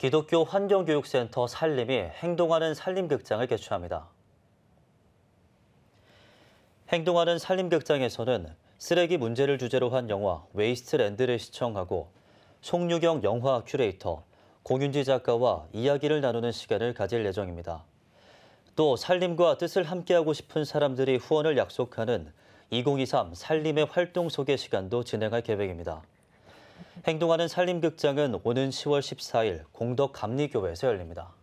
기독교 환경교육센터 살림이 행동하는 살림극장을 개최합니다. 행동하는 살림극장에서는 쓰레기 문제를 주제로 한 영화 웨이스트랜드를 시청하고 송유경 영화 큐레이터, 공윤지 작가와 이야기를 나누는 시간을 가질 예정입니다. 또살림과 뜻을 함께하고 싶은 사람들이 후원을 약속하는 2023살림의 활동 소개 시간도 진행할 계획입니다. 행동하는 산림극장은 오는 10월 14일 공덕 감리교회에서 열립니다.